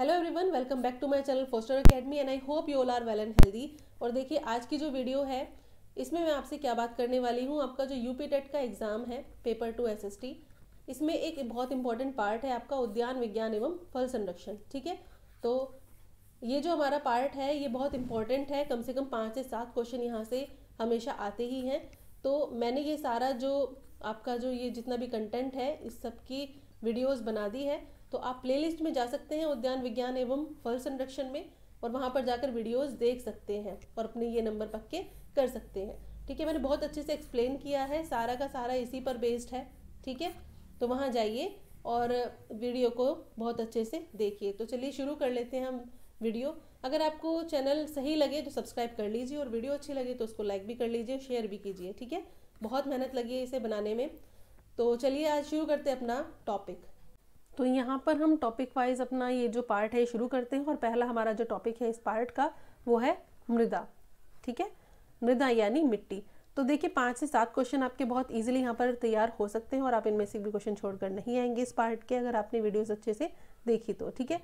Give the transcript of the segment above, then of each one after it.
hello everyone welcome back to my channel foster academy and I hope you all are well and healthy और देखिए आज की जो video है इसमें मैं आपसे क्या बात करने वाली हूँ आपका जो यूपी टेट का एग्ज़ाम है पेपर टू एसएसटी इसमें एक बहुत इंपॉर्टेंट पार्ट है आपका उद्यान विज्ञान एवं फल संरक्षण ठीक है तो ये जो हमारा पार्ट है ये बहुत इंपॉर्टेंट है कम से कम पाँच से सात क्वेश्चन यहाँ से हमेशा आते ही हैं तो मैंने ये सारा जो आपका जो ये जितना भी कंटेंट है इस सब की वीडियोज़ बना दी है तो आप प्लेलिस्ट में जा सकते हैं उद्यान विज्ञान एवं फल संरक्षण में और वहाँ पर जाकर वीडियोस देख सकते हैं और अपने ये नंबर पक्के कर सकते हैं ठीक है मैंने बहुत अच्छे से एक्सप्लेन किया है सारा का सारा इसी पर बेस्ड है ठीक है तो वहाँ जाइए और वीडियो को बहुत अच्छे से देखिए तो चलिए शुरू कर लेते हैं हम वीडियो अगर आपको चैनल सही लगे तो सब्सक्राइब कर लीजिए और वीडियो अच्छी लगे तो उसको लाइक भी कर लीजिए शेयर भी कीजिए ठीक है बहुत मेहनत लगी है इसे बनाने में तो चलिए आज शुरू करते हैं अपना टॉपिक तो यहाँ पर हम टॉपिक वाइज अपना ये जो पार्ट है शुरू करते हैं और पहला हमारा जो टॉपिक है इस पार्ट का वो है मृदा ठीक है मृदा यानी मिट्टी तो देखिए पाँच से सात क्वेश्चन आपके बहुत इजीली यहाँ पर तैयार हो सकते हैं और आप इनमें से भी क्वेश्चन छोड़कर नहीं आएंगे इस पार्ट के अगर आपने वीडियोज अच्छे से देखी तो ठीक है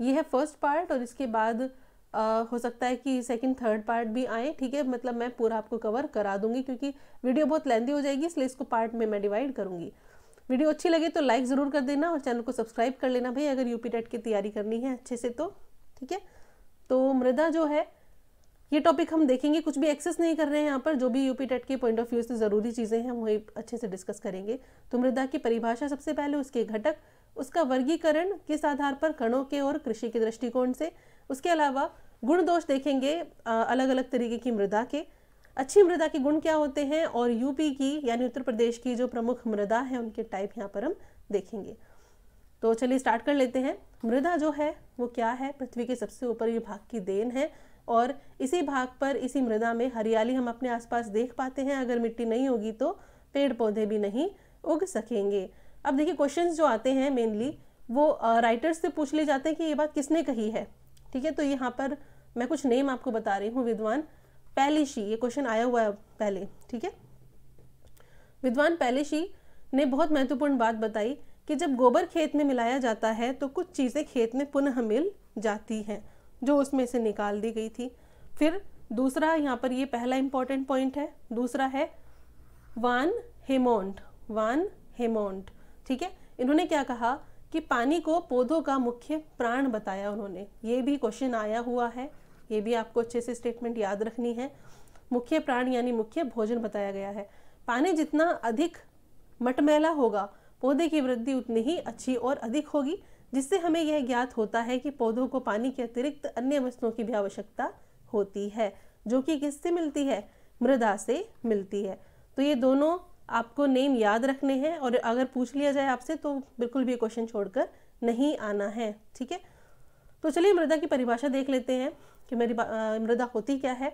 ये है फर्स्ट पार्ट और इसके बाद आ, हो सकता है कि सेकंड थर्ड पार्ट भी आए ठीक है मतलब मैं पूरा आपको कवर करा दूंगी क्योंकि वीडियो बहुत लेंदी हो जाएगी इसलिए इसको पार्ट में मैं डिवाइड करूंगी वीडियो अच्छी लगे तो लाइक ज़रूर कर देना और चैनल को सब्सक्राइब कर लेना भाई अगर यूपी टेट की तैयारी करनी है अच्छे से तो ठीक है तो मृदा जो है ये टॉपिक हम देखेंगे कुछ भी एक्सेस नहीं कर रहे हैं यहाँ पर जो भी यूपी टेट के पॉइंट ऑफ व्यू से ज़रूरी चीज़ें हैं वही अच्छे से डिस्कस करेंगे तो मृदा की परिभाषा सबसे पहले उसके घटक उसका वर्गीकरण किस आधार पर कणों के और कृषि के दृष्टिकोण से उसके अलावा गुण दोष देखेंगे अलग अलग तरीके की मृदा के अच्छी मृदा के गुण क्या होते हैं और यूपी की यानी उत्तर प्रदेश की जो प्रमुख मृदा है उनके टाइप यहाँ पर हम देखेंगे तो चलिए स्टार्ट कर लेते हैं मृदा जो है वो क्या है पृथ्वी के सबसे ऊपरी भाग की देन है और इसी भाग पर इसी मृदा में हरियाली हम अपने आसपास देख पाते हैं अगर मिट्टी नहीं होगी तो पेड़ पौधे भी नहीं उग सकेंगे अब देखिए क्वेश्चंस जो आते हैं मेनली वो राइटर्स से पूछ ले जाते हैं कि ये बात किसने कही है ठीक है तो यहाँ पर मैं कुछ नेम आपको बता रही हूँ विद्वान पैलेशी ये क्वेश्चन आया हुआ है पहले ठीक है विद्वान पैलेशी ने बहुत महत्वपूर्ण बात बताई कि जब गोबर खेत में मिलाया जाता है तो कुछ चीज़ें खेत में पुनः मिल जाती हैं जो उसमें से निकाल दी गई थी फिर दूसरा यहाँ पर ये पहला इंपॉर्टेंट पॉइंट है दूसरा है वान हेमोंट वान हेमोंट ठीक है इन्होंने क्या कहा कि पानी को पौधों का मुख्य प्राण बताया उन्होंने ये भी क्वेश्चन आया हुआ है ये भी आपको अच्छे से स्टेटमेंट याद रखनी है मुख्य प्राण यानी मुख्य भोजन बताया गया है पानी जितना अधिक मटमैला होगा पौधे की वृद्धि उतनी ही अच्छी और अधिक होगी जिससे हमें यह ज्ञात होता है कि पौधों को पानी के अतिरिक्त अन्य वस्तुओं की भी आवश्यकता होती है जो कि किससे मिलती है मृदा से मिलती है तो ये दोनों आपको नेम याद रखने हैं और अगर पूछ लिया जाए आपसे तो बिल्कुल भी क्वेश्चन छोड़कर नहीं आना है ठीक है तो चलिए मृदा की परिभाषा देख लेते हैं कि मेरी मृदा होती क्या है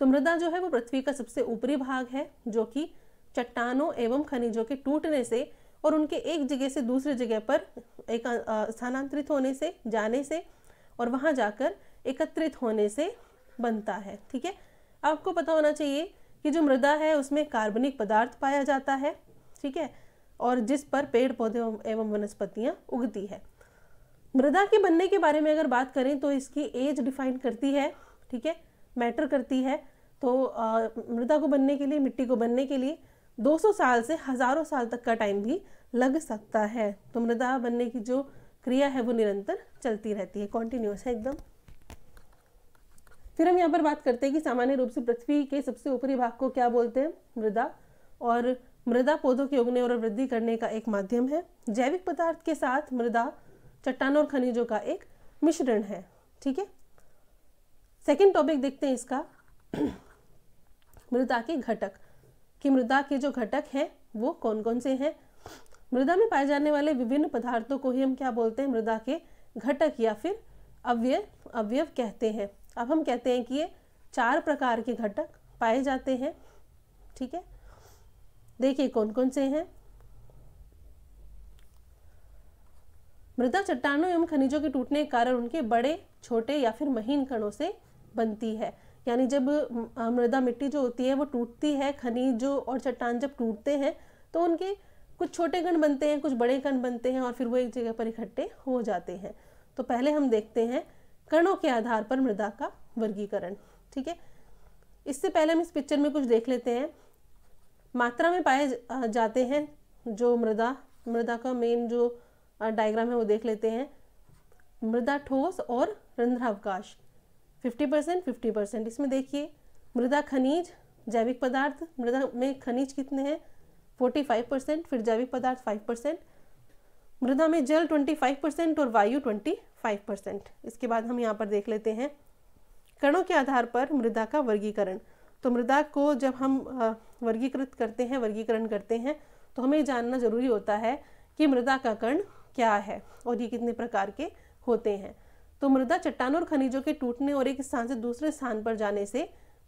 तो मृदा जो है वो पृथ्वी का सबसे ऊपरी भाग है जो कि चट्टानों एवं खनिजों के टूटने से और उनके एक जगह से दूसरी जगह पर एक स्थानांतरित होने से जाने से और वहाँ जाकर एकत्रित होने से बनता है ठीक है आपको पता होना चाहिए कि जो मृदा है उसमें कार्बनिक पदार्थ पाया जाता है ठीक है और जिस पर पेड़ पौधे एवं वनस्पतियाँ उगती है मृदा के बनने के बारे में अगर बात करें तो इसकी एज डिफाइन करती है ठीक है मैटर करती है तो आ, मृदा को बनने के लिए मिट्टी को बनने के लिए 200 साल से हज़ारों साल तक का टाइम भी लग सकता है तो मृदा बनने की जो क्रिया है वो निरंतर चलती रहती है कॉन्टिन्यूस है एकदम फिर हम यहाँ पर बात करते हैं कि सामान्य रूप से पृथ्वी के सबसे ऊपरी भाग को क्या बोलते हैं मृदा और मृदा पौधों के उगने और वृद्धि करने का एक माध्यम है जैविक पदार्थ के साथ मृदा चट्टान और खनिजों का एक मिश्रण है ठीक है सेकेंड टॉपिक देखते हैं इसका मृदा के घटक कि मृदा के जो घटक हैं वो कौन कौन से हैं मृदा में पाए जाने वाले विभिन्न पदार्थों को ही हम क्या बोलते हैं मृदा के घटक या फिर अवयव अवयव कहते हैं अब हम कहते हैं कि ये चार प्रकार के घटक पाए जाते हैं ठीक है देखिए कौन कौन से हैं मृदा चट्टानों एवं खनिजों के टूटने के कारण उनके बड़े छोटे या फिर महीन कणों से बनती है यानी जब मृदा मिट्टी जो होती है वो टूटती है खनिजों और चट्टान जब टूटते हैं तो उनके कुछ छोटे कण बनते हैं कुछ बड़े कण बनते हैं और फिर वो एक जगह पर इकट्ठे हो जाते हैं तो पहले हम देखते हैं कणों के आधार पर मृदा का वर्गीकरण ठीक है इससे पहले हम इस पिक्चर में कुछ देख लेते हैं मात्रा में पाए जाते हैं जो मृदा मृदा का मेन जो डायग्राम है वो देख लेते हैं मृदा ठोस और रंध्रावकाश 50 परसेंट फिफ्टी परसेंट इसमें देखिए मृदा खनिज जैविक पदार्थ मृदा में खनिज कितने हैं 45 परसेंट फिर जैविक पदार्थ 5 परसेंट मृदा में जल 25 परसेंट और वायु 25 परसेंट इसके बाद हम यहाँ पर देख लेते हैं कणों के आधार पर मृदा का वर्गीकरण तो मृदा को जब हम वर्गीकृत करते हैं वर्गीकरण करते हैं तो हमें जानना जरूरी होता है कि मृदा का कण क्या है और ये कितने प्रकार के होते हैं तो मृदा चट्टानों और खनिजों के टूटने और एक स्थान से दूसरे स्थान पर जाने से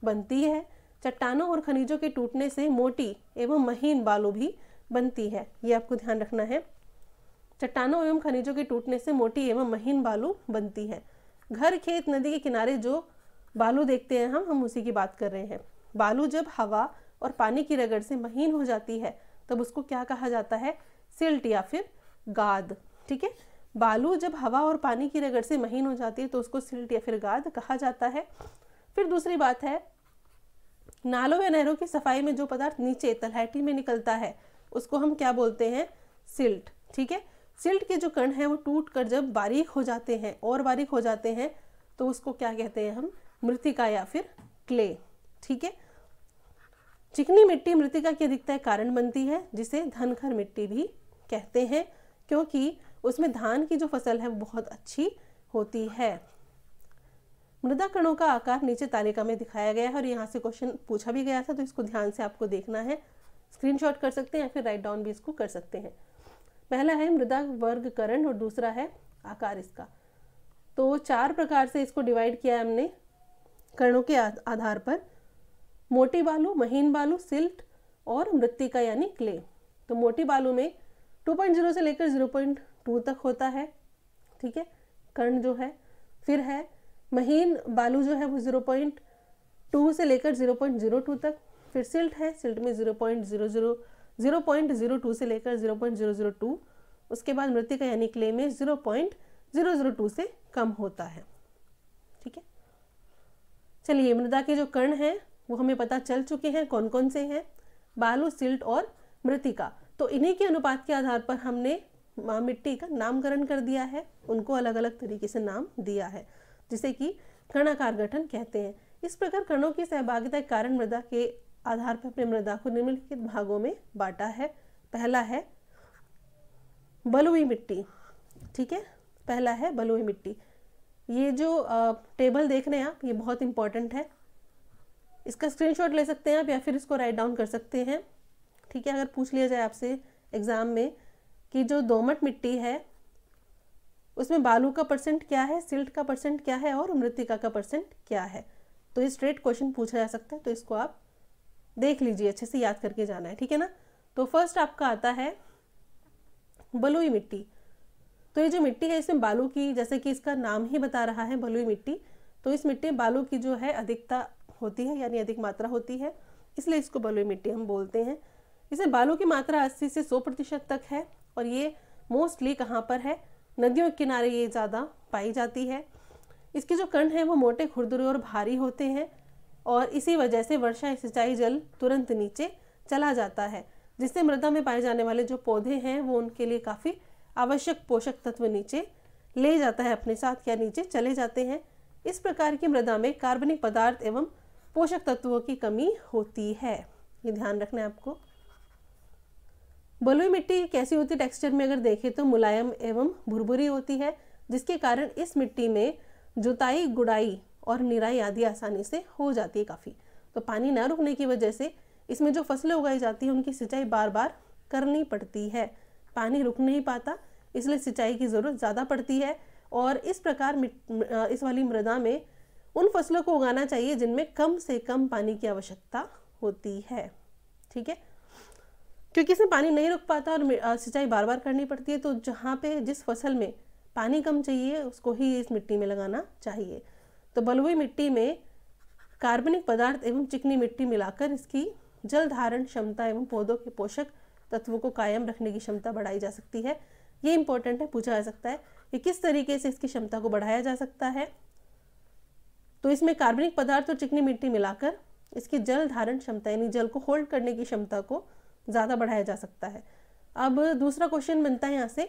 बनती है चट्टानों और खनिजों के टूटने से मोटी एवं महीन बालू भी बनती है ये आपको ध्यान रखना है चट्टानों एवं खनिजों के टूटने से मोटी एवं महीन बालू बनती है घर खेत नदी के किनारे जो बालू देखते हैं हम हम उसी की बात कर रहे हैं बालू जब हवा और पानी की रगड़ से महीन हो जाती है तब उसको क्या कहा जाता है सिल्ट या फिर गाद ठीक है बालू जब हवा और पानी की रगड़ से महीन हो जाती है तो उसको सिल्ट या फिर गाद कहा जाता है फिर दूसरी बात है नालों या नहरों की सफाई में जो पदार्थ नीचे तलहटी में निकलता है उसको हम क्या बोलते हैं सिल्ट ठीक है सिल्ट के जो कण हैं वो टूट कर जब बारीक हो जाते हैं और बारीक हो जाते हैं तो उसको क्या कहते हैं हम मृतिका या फिर क्ले ठीक है चिकनी मिट्टी मृतिका की अधिकता कारण बनती है जिसे धनखर मिट्टी भी कहते हैं क्योंकि उसमें धान की जो फसल है वो बहुत अच्छी होती है मृदा कणों का आकार नीचे तालिका में दिखाया गया है और यहाँ से क्वेश्चन पूछा भी गया था तो इसको ध्यान से आपको देखना है स्क्रीनशॉट कर सकते हैं या फिर राइट डाउन भी इसको कर सकते हैं पहला है मृदा वर्ग करण और दूसरा है आकार इसका तो चार प्रकार से इसको डिवाइड किया है हमने कणों के आधार पर मोटी बालू महीन बालू सिल्ट और का यानी क्ले तो मोटी बालू में 2.0 से लेकर 0.2 तक होता है ठीक है कर्ण जो है फिर है महीन बालू जो है वो 0.2 से लेकर 0.02 तक फिर सिल्ट है सिल्ट में 0.00 0.02 से लेकर 0.002 उसके बाद मृतिका यानी क्ले में 0.002 से कम होता है ठीक है चलिए मृदा के जो कर्ण हैं वो हमें पता चल चुके हैं कौन कौन से हैं बालू सिल्ट और मृतिका तो इन्हीं के अनुपात के आधार पर हमने मिट्टी का नामकरण कर दिया है उनको अलग अलग तरीके से नाम दिया है जिसे कि कर्णाकार गठन कहते हैं इस प्रकार कणों की सहभागिता के कारण मृदा के आधार पर अपने मृदा को निम्नलिखित भागों में बांटा है पहला है बलुई मिट्टी ठीक है पहला है बलुई मिट्टी ये जो आ, टेबल देख रहे हैं आप ये बहुत इंपॉर्टेंट है इसका स्क्रीनशॉट ले सकते हैं आप या फिर इसको राइट डाउन कर सकते हैं ठीक है अगर पूछ लिया जाए आपसे एग्ज़ाम में कि जो दोमट मिट्टी है उसमें बालू का परसेंट क्या है सिल्ट का परसेंट क्या है और मृतिका का परसेंट क्या है तो ये स्ट्रेट क्वेश्चन पूछा जा सकता है तो इसको आप देख लीजिए अच्छे से याद करके जाना है ठीक है ना तो फर्स्ट आपका आता है बलुई मिट्टी तो ये जो मिट्टी है इसमें बालू की जैसे कि इसका नाम ही बता रहा है बलुई मिट्टी तो इस मिट्टी में बालू की जो है अधिकता होती है यानी अधिक मात्रा होती है इसलिए इसको बलुई मिट्टी हम बोलते हैं इसे बालों की मात्रा 80 से 100 प्रतिशत तक है और ये मोस्टली कहाँ पर है नदियों के किनारे ये ज़्यादा पाई जाती है इसके जो कण हैं वो मोटे खुरदुरे और भारी होते हैं और इसी वजह से वर्षा सिंचाई जल तुरंत नीचे चला जाता है जिससे मृदा में पाए जाने वाले जो पौधे हैं वो उनके लिए काफ़ी आवश्यक पोषक तत्व नीचे ले जाता है अपने साथ या नीचे चले जाते हैं इस प्रकार की मृदा में कार्बनिक पदार्थ एवं पोषक तत्वों की कमी होती है ये ध्यान रखना है आपको बलुई मिट्टी कैसी होती है टेक्सचर में अगर देखें तो मुलायम एवं भुरभुरी होती है जिसके कारण इस मिट्टी में जुताई गुड़ाई और निराई आदि आसानी से हो जाती है काफ़ी तो पानी ना रुकने की वजह से इसमें जो फसलें उगाई जाती हैं उनकी सिंचाई बार बार करनी पड़ती है पानी रुक नहीं पाता इसलिए सिंचाई की ज़रूरत ज़्यादा पड़ती है और इस प्रकार इस वाली मृदा में उन फसलों को उगाना चाहिए जिनमें कम से कम पानी की आवश्यकता होती है ठीक है क्योंकि इसमें पानी नहीं रुक पाता और सिंचाई बार बार करनी पड़ती है तो जहाँ पे जिस फसल में पानी कम चाहिए उसको ही इस मिट्टी में लगाना चाहिए तो बलुई मिट्टी में कार्बनिक पदार्थ एवं चिकनी मिट्टी मिलाकर इसकी जल धारण क्षमता एवं पौधों के पोषक तत्वों को कायम रखने की क्षमता बढ़ाई जा सकती है ये इंपॉर्टेंट है पूछा जा सकता है कि किस तरीके से इसकी क्षमता को बढ़ाया जा सकता है तो इसमें कार्बनिक पदार्थ और चिकनी मिट्टी मिलाकर इसकी जल धारण क्षमता यानी जल को होल्ड करने की क्षमता को ज़्यादा बढ़ाया जा सकता है अब दूसरा क्वेश्चन बनता है यहाँ से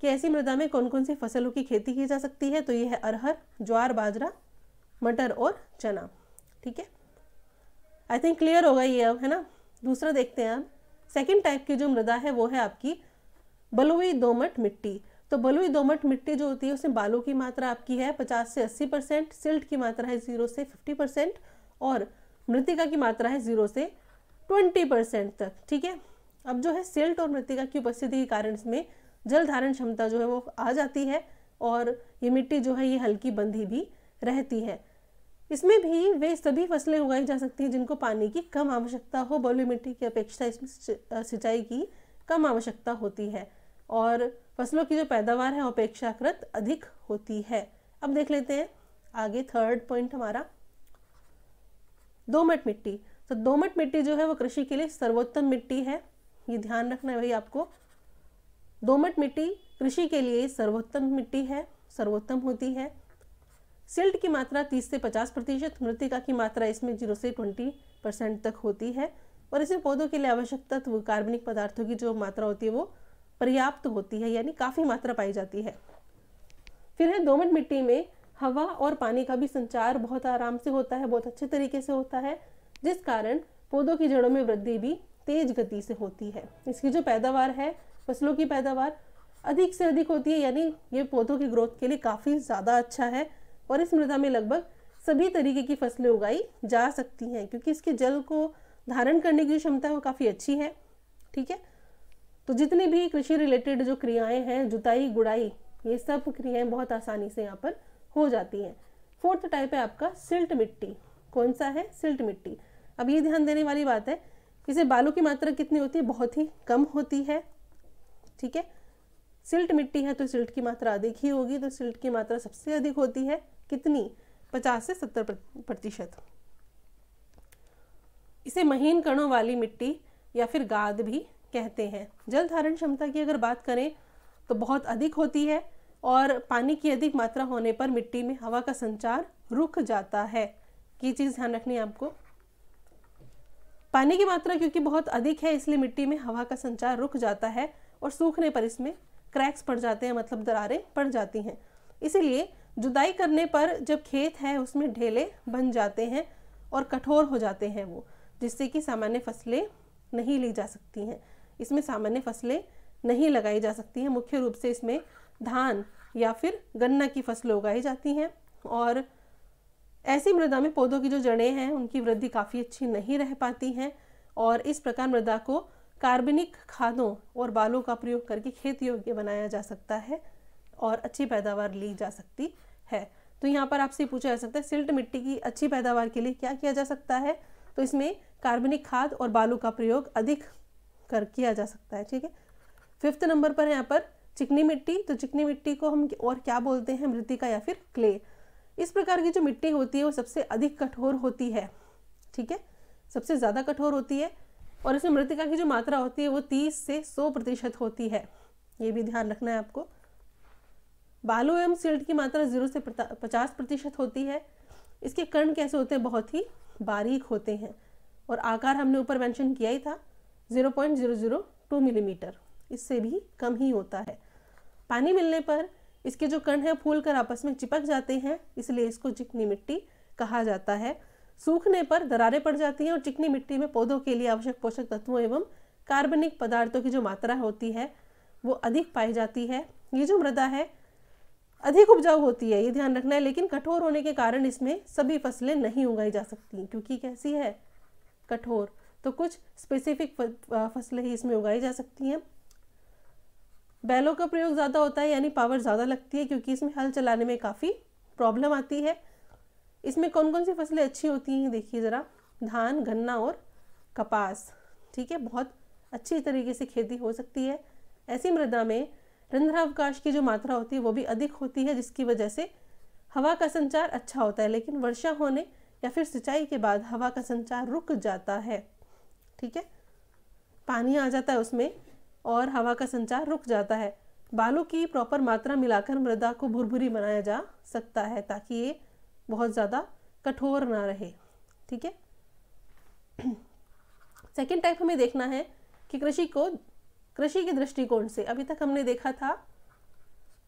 कि ऐसी मृदा में कौन कौन सी फसलों की खेती की जा सकती है तो ये है अरहर ज्वार बाजरा मटर और चना ठीक है आई थिंक क्लियर होगा ये अब है ना दूसरा देखते हैं अब सेकेंड टाइप की जो मृदा है वो है आपकी बलुई दोमट मिट्टी तो बलुई दोमट मिट्टी जो होती है उसमें बालों की मात्रा आपकी है 50 से 80 परसेंट सिल्ट की मात्रा है जीरो से 50 परसेंट और मृतिका की मात्रा है जीरो से ट्वेंटी परसेंट तक ठीक है अब जो है सिल्ट और मृतिका की उपस्थिति के कारण इसमें जल धारण क्षमता जो है वो आ जाती है और ये मिट्टी जो है ये हल्की बंधी भी रहती है इसमें भी वे सभी फसलें उगाई जा सकती हैं जिनको पानी की कम आवश्यकता हो बलुई मिट्टी की अपेक्षा इसमें सिंचाई की कम आवश्यकता होती है और फसलों की जो पैदावार है अपेक्षाकृत अधिक होती है अब देख लेते हैं आगे थर्ड पॉइंट हमारा दोमट मिट्टी तो दोमट मिट्टी जो है वो कृषि के लिए सर्वोत्तम मिट्टी है ये ध्यान रखना है भाई आपको दोमट मिट्टी कृषि के लिए सर्वोत्तम मिट्टी है सर्वोत्तम होती है सिल्ट की मात्रा 30 से 50 प्रतिशत मृतिका की मात्रा इसमें जीरो से 20 परसेंट तक होती है और इसमें पौधों के लिए आवश्यक तत्व कार्बनिक पदार्थों की जो मात्रा होती है वो पर्याप्त होती है यानी काफ़ी मात्रा पाई जाती है फिर है दोमट मिट्टी में हवा और पानी का भी संचार बहुत आराम से होता है बहुत अच्छे तरीके से होता है जिस कारण पौधों की जड़ों में वृद्धि भी तेज गति से होती है इसकी जो पैदावार है फसलों की पैदावार अधिक से अधिक होती है यानी ये पौधों की ग्रोथ के लिए काफ़ी ज़्यादा अच्छा है और इस मृदा में लगभग सभी तरीके की फसलें उगाई जा सकती हैं क्योंकि इसके जल को धारण करने की क्षमता है वो काफ़ी अच्छी है ठीक है तो जितने भी कृषि रिलेटेड जो क्रियाएं हैं जुताई गुड़ाई ये सब क्रियाएं बहुत आसानी से यहाँ पर हो जाती हैं फोर्थ टाइप है आपका सिल्ट मिट्टी कौन सा है सिल्ट मिट्टी अब ये ध्यान देने वाली बात है इसे बालू की मात्रा कितनी होती है बहुत ही कम होती है ठीक है सिल्ट मिट्टी है तो सिल्ट की मात्रा अधिक ही होगी तो सिल्ट की मात्रा सबसे अधिक होती है कितनी पचास से सत्तर प्रतिशत इसे महीन कणों वाली मिट्टी या फिर गाद भी कहते हैं जल धारण क्षमता की अगर बात करें तो बहुत अधिक होती है और पानी की अधिक मात्रा होने पर मिट्टी में हवा का संचार रुक जाता है ये चीज़ ध्यान रखनी है आपको पानी की मात्रा क्योंकि बहुत अधिक है इसलिए मिट्टी में हवा का संचार रुक जाता है और सूखने पर इसमें क्रैक्स पड़ जाते हैं मतलब दरारें पड़ जाती हैं इसीलिए जुदाई करने पर जब खेत है उसमें ढेले बन जाते हैं और कठोर हो जाते हैं वो जिससे कि सामान्य फसलें नहीं ली जा सकती हैं इसमें सामान्य फसलें नहीं लगाई जा सकती हैं मुख्य रूप से इसमें धान या फिर गन्ना की फसलें उगाई जाती हैं और ऐसी मृदा में पौधों की जो जड़ें हैं उनकी वृद्धि काफ़ी अच्छी नहीं रह पाती हैं और इस प्रकार मृदा को कार्बनिक खादों और बालों का प्रयोग करके खेत योग्य बनाया जा सकता है और अच्छी पैदावार ली जा सकती है तो यहाँ पर आपसे पूछा जा सकता है सिल्ट मिट्टी की अच्छी पैदावार के लिए क्या किया जा सकता है तो इसमें कार्बनिक खाद और बालू का प्रयोग अधिक कर किया जा सकता है ठीक है फिफ्थ नंबर पर यहाँ पर चिकनी मिट्टी तो चिकनी मिट्टी को हम और क्या बोलते हैं मृतिका या फिर क्ले इस प्रकार की जो मिट्टी होती है वो सबसे अधिक कठोर होती है ठीक है सबसे ज़्यादा कठोर होती है और इसमें मृतिका की जो मात्रा होती है वो तीस से सौ प्रतिशत होती है ये भी ध्यान रखना है आपको बालू एवं सिल्ट की मात्रा जीरो से पचास प्रतिशत होती है इसके कर्ण कैसे होते हैं बहुत ही बारीक होते हैं और आकार हमने ऊपर मेंशन किया ही था zero point zero zero two millimetre इससे भी कम ही होता है पानी मिलने पर इसके जो कण हैं फूल कर आपस में चिपक जाते हैं इसलिए इसको चिकनी मिट्टी कहा जाता है सूखने पर दरारें पड़ जाती हैं और चिकनी मिट्टी में पौधों के लिए आवश्यक पोषक तत्वों एवं कार्बनिक पदार्थों की जो मात्रा होती है वो अधिक पाई जाती है ये जो मृदा है अधिक उपजाऊ होती है ये ध्यान रखना है लेकिन कठोर होने के कारण इसमें सभी फसलें नहीं उगाई जा सकती क्योंकि कैसी है कठोर तो कुछ स्पेसिफिक फसलें ही इसमें उगाई जा सकती हैं बैलों का प्रयोग ज़्यादा होता है यानी पावर ज़्यादा लगती है क्योंकि इसमें हल चलाने में काफ़ी प्रॉब्लम आती है इसमें कौन कौन सी फसलें अच्छी होती हैं देखिए ज़रा धान गन्ना और कपास ठीक है बहुत अच्छी तरीके से खेती हो सकती है ऐसी मृदा में रंध्रावकाश की जो मात्रा होती है वो भी अधिक होती है जिसकी वजह से हवा का संचार अच्छा होता है लेकिन वर्षा होने या फिर सिंचाई के बाद हवा का संचार रुक जाता है ठीक है पानी आ जाता है उसमें और हवा का संचार रुक जाता है बालों की प्रॉपर मात्रा मिलाकर मृदा को भुरभुरी बनाया जा सकता है ताकि ये बहुत ज़्यादा कठोर ना रहे ठीक है सेकेंड टाइप हमें देखना है कि कृषि को कृषि के दृष्टिकोण से अभी तक हमने देखा था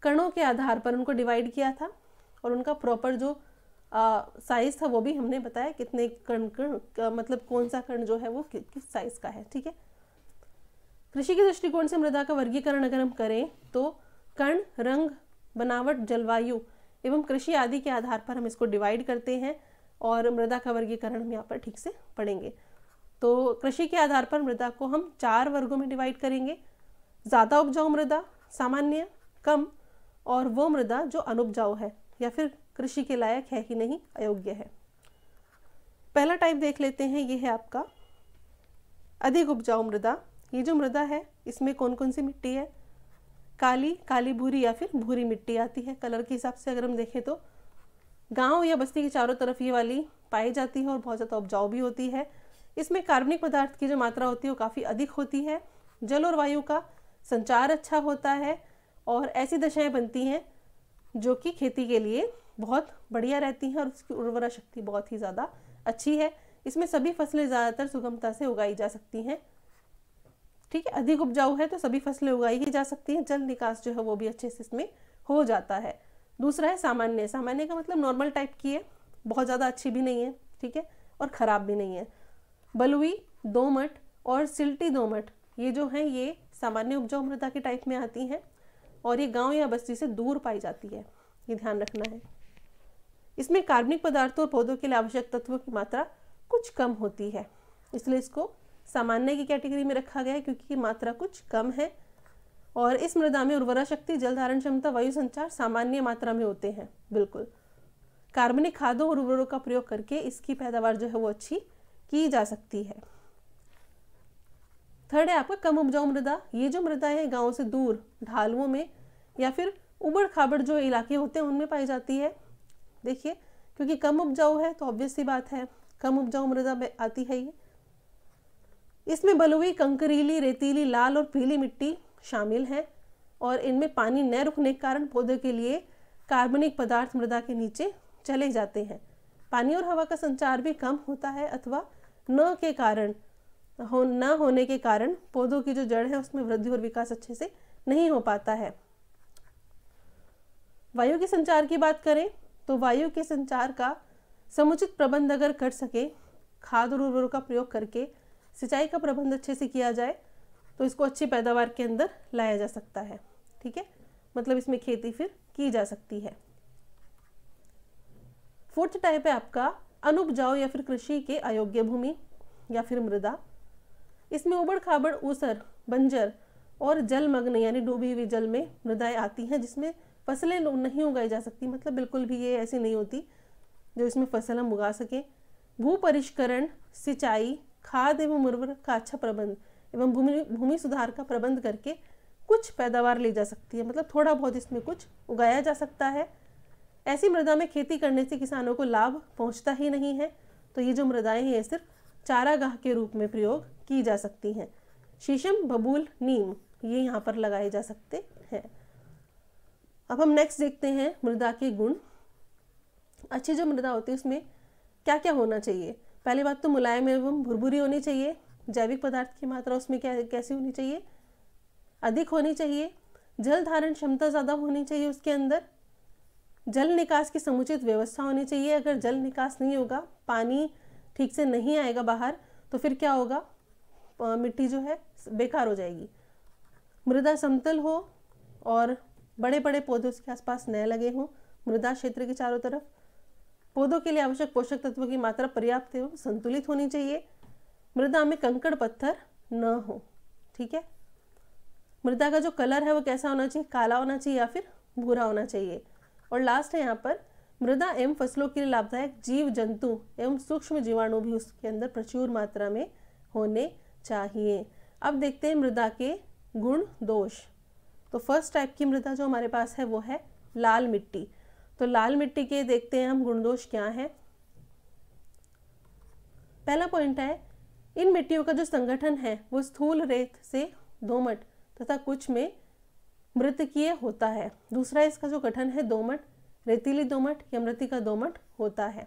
कणों के आधार पर उनको डिवाइड किया था और उनका प्रॉपर जो साइज था वो भी हमने बताया कितने कण कण मतलब कौन सा कण जो है वो कि, किस साइज का है ठीक है कृषि के दृष्टिकोण से मृदा का वर्गीकरण अगर हम करें तो कण रंग बनावट जलवायु एवं कृषि आदि के आधार पर हम इसको डिवाइड करते हैं और मृदा का वर्गीकरण हम यहाँ पर ठीक से पढ़ेंगे तो कृषि के आधार पर मृदा को हम चार वर्गों में डिवाइड करेंगे ज़्यादा उपजाऊ मृदा सामान्य कम और वो मृदा जो अनुपजाऊ है या फिर कृषि के लायक है ही नहीं अयोग्य है पहला टाइप देख लेते हैं ये है आपका अधिक उपजाऊ मृदा ये जो मृदा है इसमें कौन कौन सी मिट्टी है काली काली भूरी या फिर भूरी मिट्टी आती है कलर के हिसाब से अगर हम देखें तो गांव या बस्ती के चारों तरफ ये वाली पाई जाती है और बहुत ज़्यादा उपजाऊ भी होती है इसमें कार्बनिक पदार्थ की जो मात्रा होती है वो काफ़ी अधिक होती है जल और वायु का संचार अच्छा होता है और ऐसी दशाएं बनती हैं जो कि खेती के लिए बहुत बढ़िया रहती हैं और उसकी उर्वरा शक्ति बहुत ही ज़्यादा अच्छी है इसमें सभी फसलें ज़्यादातर सुगमता से उगाई जा सकती हैं ठीक है अधिक उपजाऊ है तो सभी फसलें उगाई ही जा सकती हैं जल निकास जो है वो भी अच्छे से इसमें हो जाता है दूसरा है सामान्य सामान्य का मतलब नॉर्मल टाइप की है बहुत ज़्यादा अच्छी भी नहीं है ठीक है और ख़राब भी नहीं है बलुई दोमट और सिल्टी दोमट ये जो हैं ये सामान्य उपजाऊ मृदा के टाइप में आती हैं और ये गांव या बस्ती से दूर पाई जाती है ये ध्यान रखना है इसमें कार्बनिक पदार्थों और पौधों के लिए आवश्यक तत्वों की मात्रा कुछ कम होती है इसलिए इसको सामान्य की कैटेगरी में रखा गया है क्योंकि मात्रा कुछ कम है और इस मृदा में उर्वरा शक्ति जल धारण क्षमता वायु संचार सामान्य मात्रा में होते हैं बिल्कुल कार्बनिक खादों और उर्वरों का प्रयोग करके इसकी पैदावार जो है वो अच्छी की जा सकती है थर्ड है आपका कम उपजाऊ मृदा ये जो मृदा है गाँव से दूर ढालुओं में या फिर उबड़ खाबड़ जो इलाके होते हैं उनमें पाई जाती है देखिए क्योंकि कम उपजाऊ है तो ऑब्वियस सी बात है कम उपजाऊ मृदा में आती है ये इसमें बलुई कंकरीली रेतीली लाल और पीली मिट्टी शामिल है और इनमें पानी न रुकने के कारण पौधे के लिए कार्बनिक पदार्थ मृदा के नीचे चले जाते हैं पानी और हवा का संचार भी कम होता है अथवा न के कारण हो न होने के कारण पौधों की जो जड़ है उसमें वृद्धि और विकास अच्छे से नहीं हो पाता है वायु के संचार की बात करें तो वायु के संचार का समुचित प्रबंध अगर कर सके खाद और उर्वरों का प्रयोग करके सिंचाई का प्रबंध अच्छे से किया जाए तो इसको अच्छी पैदावार के अंदर लाया जा सकता है ठीक है मतलब इसमें खेती फिर की जा सकती है फोर्थ टाइप है आपका अनुपजाऊ या फिर कृषि के अयोग्य भूमि या फिर मृदा इसमें उबड़ खाबड़ ऊसर बंजर और जलमग्न यानी डूबी हुई जल में मृदाएं आती हैं जिसमें फसलें नहीं उगाई जा सकती मतलब बिल्कुल भी ये ऐसी नहीं होती जो इसमें फसल हम उगा सकें भू परिष्करण सिंचाई खाद एवं उर्वरक का अच्छा प्रबंध एवं भूमि भूमि सुधार का प्रबंध करके कुछ पैदावार ली जा सकती है मतलब थोड़ा बहुत इसमें कुछ उगाया जा सकता है ऐसी मृदा में खेती करने से किसानों को लाभ पहुंचता ही नहीं है तो ये जो मृदाएं हैं ये सिर्फ चारागाह के रूप में प्रयोग की जा सकती हैं शीशम बबूल नीम ये यहाँ पर लगाए जा सकते हैं अब हम नेक्स्ट देखते हैं मृदा के गुण अच्छी जो मृदा होती है उसमें क्या क्या होना चाहिए पहली बात तो मुलायम एवं भुरभुरी होनी चाहिए जैविक पदार्थ की मात्रा उसमें क्या कैसी होनी चाहिए अधिक होनी चाहिए जल धारण क्षमता ज़्यादा होनी चाहिए उसके अंदर जल निकास की समुचित व्यवस्था होनी चाहिए अगर जल निकास नहीं होगा पानी ठीक से नहीं आएगा बाहर तो फिर क्या होगा मिट्टी जो है बेकार हो जाएगी मृदा समतल हो और बड़े बड़े पौधे उसके आसपास न लगे हों मृदा क्षेत्र के चारों तरफ पौधों के लिए आवश्यक पोषक तत्वों की मात्रा पर्याप्त हो संतुलित होनी चाहिए मृदा में कंकड़ पत्थर न हो ठीक है मृदा का जो कलर है वो कैसा होना चाहिए काला होना चाहिए या फिर भूरा होना चाहिए और लास्ट है यहाँ पर मृदा एवं फसलों के लिए लाभदायक जीव जंतु एवं सूक्ष्म जीवाणु भी उसके अंदर प्रचुर मात्रा में होने चाहिए अब देखते हैं मृदा के गुण दोष तो फर्स्ट टाइप की मृदा जो हमारे पास है वो है लाल मिट्टी तो लाल मिट्टी के देखते हैं हम गुणदोष क्या है पहला पॉइंट है इन मिट्टियों का जो संगठन है वो स्थूल रेत से दोमट तथा कुछ में मृतकीय होता है दूसरा इसका जो गठन है दोमट रेतीली दोमट या मृतिका दोमट होता है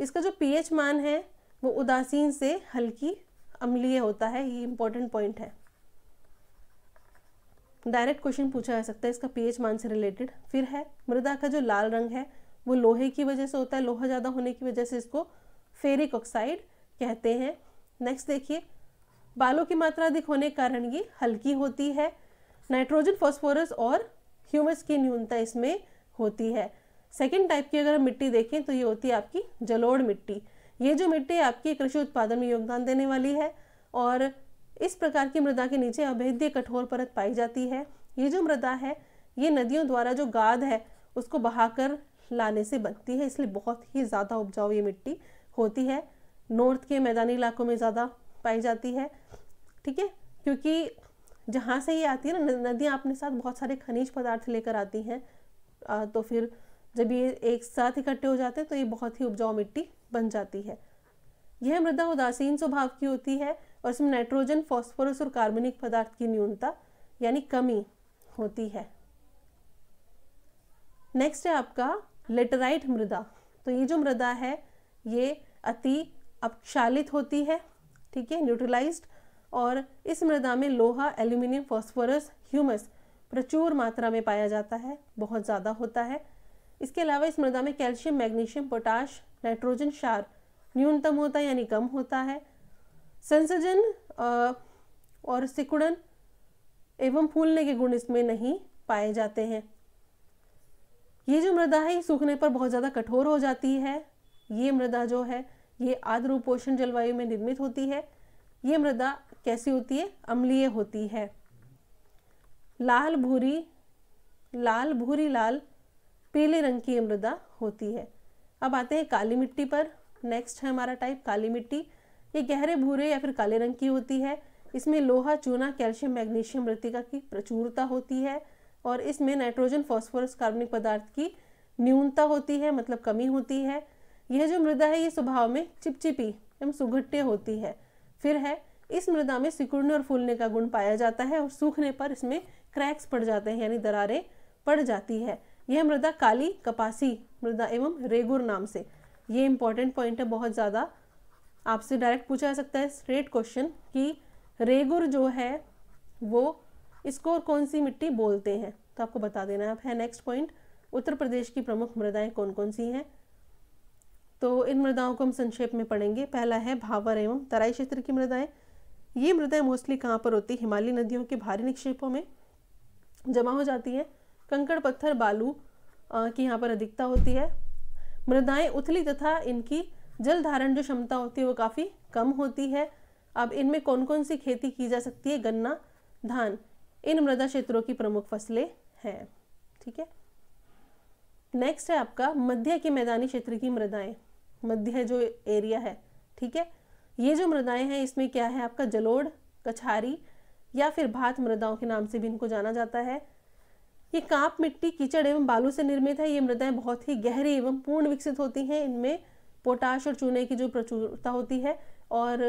इसका जो पीएच मान है वो उदासीन से हल्की अम्लीय होता है ये इंपॉर्टेंट पॉइंट है डायरेक्ट क्वेश्चन पूछा जा सकता है इसका पीएच मान से रिलेटेड फिर है मृदा का जो लाल रंग है वो लोहे की वजह से होता है लोहा ज़्यादा होने की वजह से इसको फेरिक ऑक्साइड कहते हैं नेक्स्ट देखिए बालों की मात्रा अधिक होने के कारण ये हल्की होती है नाइट्रोजन फॉस्फोरस और ह्यूमस की न्यूनता इसमें होती है सेकेंड टाइप की अगर हम मिट्टी देखें तो ये होती है आपकी जलोड़ मिट्टी ये जो मिट्टी आपकी कृषि उत्पादन में योगदान देने वाली है और इस प्रकार की मृदा के नीचे अभेद्य कठोर परत पाई जाती है ये जो मृदा है ये नदियों द्वारा जो गाद है उसको बहाकर लाने से बनती है इसलिए बहुत ही ज़्यादा उपजाऊ ये मिट्टी होती है नॉर्थ के मैदानी इलाकों में ज़्यादा पाई जाती है ठीक है क्योंकि जहाँ से ये आती है ना नदियाँ अपने साथ बहुत सारे खनिज पदार्थ लेकर आती हैं तो फिर जब ये एक साथ इकट्ठे हो जाते हैं तो ये बहुत ही उपजाऊ मिट्टी बन जाती है यह मृदा उदासीन स्वभाव की होती है और इसमें नाइट्रोजन फॉस्फोरस और कार्बनिक पदार्थ की न्यूनता यानी कमी होती है नेक्स्ट है आपका लेटराइट मृदा तो ये जो मृदा है ये अति अपक्षालित होती है ठीक है न्यूट्रलाइज्ड और इस मृदा में लोहा एल्यूमिनियम फॉस्फोरस ह्यूमस प्रचुर मात्रा में पाया जाता है बहुत ज़्यादा होता है इसके अलावा इस मृदा में कैल्शियम मैग्नीशियम पोटाश नाइट्रोजन शार न्यूनतम होता है यानी कम होता है संसर्जन और सिकुड़न एवं फूलने के गुण इसमें नहीं पाए जाते हैं ये जो मृदा है ये सूखने पर बहुत ज़्यादा कठोर हो जाती है ये मृदा जो है ये आद्र उपोषण जलवायु में निर्मित होती है ये मृदा कैसी होती है अम्लीय होती है लाल भूरी लाल भूरी लाल पीले रंग की मृदा होती है अब आते हैं काली मिट्टी पर नेक्स्ट है हमारा टाइप काली मिट्टी ये गहरे भूरे या फिर काले रंग की होती है इसमें लोहा चूना कैल्शियम मैग्नीशियम मृतिका की प्रचुरता होती है और इसमें नाइट्रोजन फॉस्फोरस कार्बनिक पदार्थ की न्यूनता होती है मतलब कमी होती है यह जो मृदा है ये स्वभाव में चिपचिपी एवं सुघट्टे होती है फिर है इस मृदा में सिकुड़ने और फूलने का गुण पाया जाता है और सूखने पर इसमें क्रैक्स पड़ जाते हैं यानी दरारें पड़ जाती है यह मृदा काली कपासी मृदा एवं रेगुर नाम से ये इंपॉर्टेंट पॉइंट है बहुत ज़्यादा आपसे डायरेक्ट पूछा जा सकता है स्ट्रेट क्वेश्चन कि रेगुर जो है वो इसको कौन सी मिट्टी बोलते हैं तो आपको बता देना है नेक्स्ट पॉइंट उत्तर प्रदेश की प्रमुख मृदाएं कौन कौन सी हैं तो इन मृदाओं को हम संक्षेप में पढ़ेंगे पहला है भावर एवं तराई क्षेत्र की मृदाएं ये मृदाएं मोस्टली कहाँ पर होती है हिमालय नदियों के भारी निक्षेपों में जमा हो जाती है कंकड़ पत्थर बालू की यहाँ पर अधिकता होती है मृदाएं उथली तथा इनकी जल धारण जो क्षमता होती है वो काफ़ी कम होती है अब इनमें कौन कौन सी खेती की जा सकती है गन्ना धान इन मृदा क्षेत्रों की प्रमुख फसलें हैं ठीक है नेक्स्ट है आपका मध्य के मैदानी क्षेत्र की मृदाएं मध्य जो एरिया है ठीक है ये जो मृदाएं हैं इसमें क्या है आपका जलोड़ कछारी या फिर भात मृदाओं के नाम से भी इनको जाना जाता है ये कांप मिट्टी कीचड़ एवं बालू से निर्मित है ये मृदाएं बहुत ही गहरी एवं पूर्ण विकसित होती हैं इनमें पोटाश और चूने की जो प्रचुरता होती है और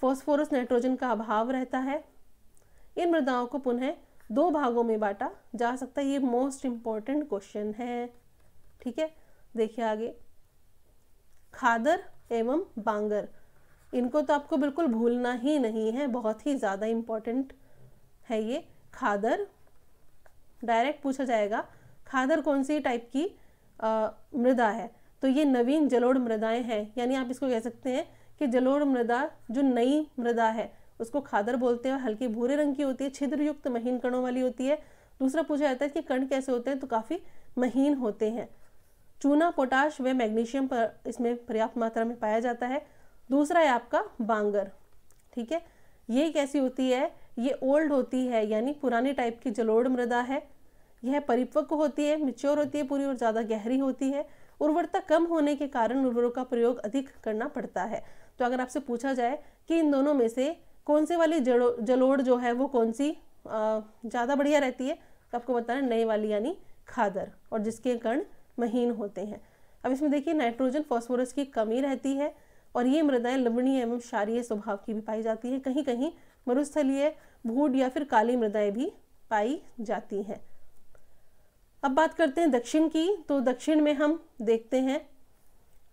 फॉस्फोरस नाइट्रोजन का अभाव रहता है इन मृदाओं को पुनः दो भागों में बांटा जा सकता है ये मोस्ट इम्पॉर्टेंट क्वेश्चन है ठीक है देखिए आगे खादर एवं बांगर इनको तो आपको बिल्कुल भूलना ही नहीं है बहुत ही ज़्यादा इम्पॉर्टेंट है ये खादर डायरेक्ट पूछा जाएगा खादर कौन सी टाइप की आ, मृदा है तो ये नवीन जलोढ़ मृदाएं हैं यानी आप इसको कह सकते हैं कि जलोढ़ मृदा जो नई मृदा है उसको खादर बोलते हैं हल्की भूरे रंग की होती है छिद्र युक्त महीन कणों वाली होती है दूसरा पूछा जाता है कि कण कैसे होते हैं तो काफ़ी महीन होते हैं चूना पोटाश व मैग्नीशियम पर इसमें पर्याप्त मात्रा में पाया जाता है दूसरा है आपका बांगर ठीक है ये कैसी होती है ये ओल्ड होती है यानी पुराने टाइप की जलोड़ मृदा है यह परिपक्व होती है मिच्योर होती है पूरी और ज़्यादा गहरी होती है उर्वरता कम होने के कारण उर्वरों का प्रयोग अधिक करना पड़ता है तो अगर आपसे पूछा जाए कि इन दोनों में से कौन से वाली जड़ो जलोड़ जो है वो कौन सी ज़्यादा बढ़िया रहती है तो आपको बताना नई वाली यानी खादर और जिसके कण महीन होते हैं अब इसमें देखिए नाइट्रोजन फॉस्फोरस की कमी रहती है और ये मृदाएं लवणीय एवं क्षारीय स्वभाव की भी पाई जाती हैं कहीं कहीं मरुस्थलीय भूड या फिर काली मृदाएं भी पाई जाती हैं अब बात करते हैं दक्षिण की तो दक्षिण में हम देखते हैं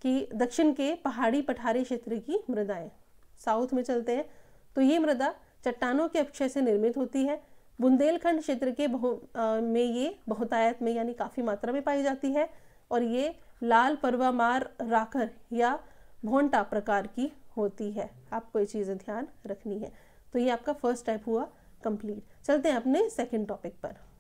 कि दक्षिण के पहाड़ी पठारी क्षेत्र की मृदाएं साउथ में चलते हैं तो ये मृदा चट्टानों के अक्षय से निर्मित होती है बुंदेलखंड क्षेत्र के बहु आ, में ये बहुतायत में यानी काफ़ी मात्रा में पाई जाती है और ये लाल परवामार राकर या भोंटा प्रकार की होती है आपको ये चीज़ें ध्यान रखनी है तो ये आपका फर्स्ट टाइप हुआ कंप्लीट चलते हैं अपने सेकंड टॉपिक पर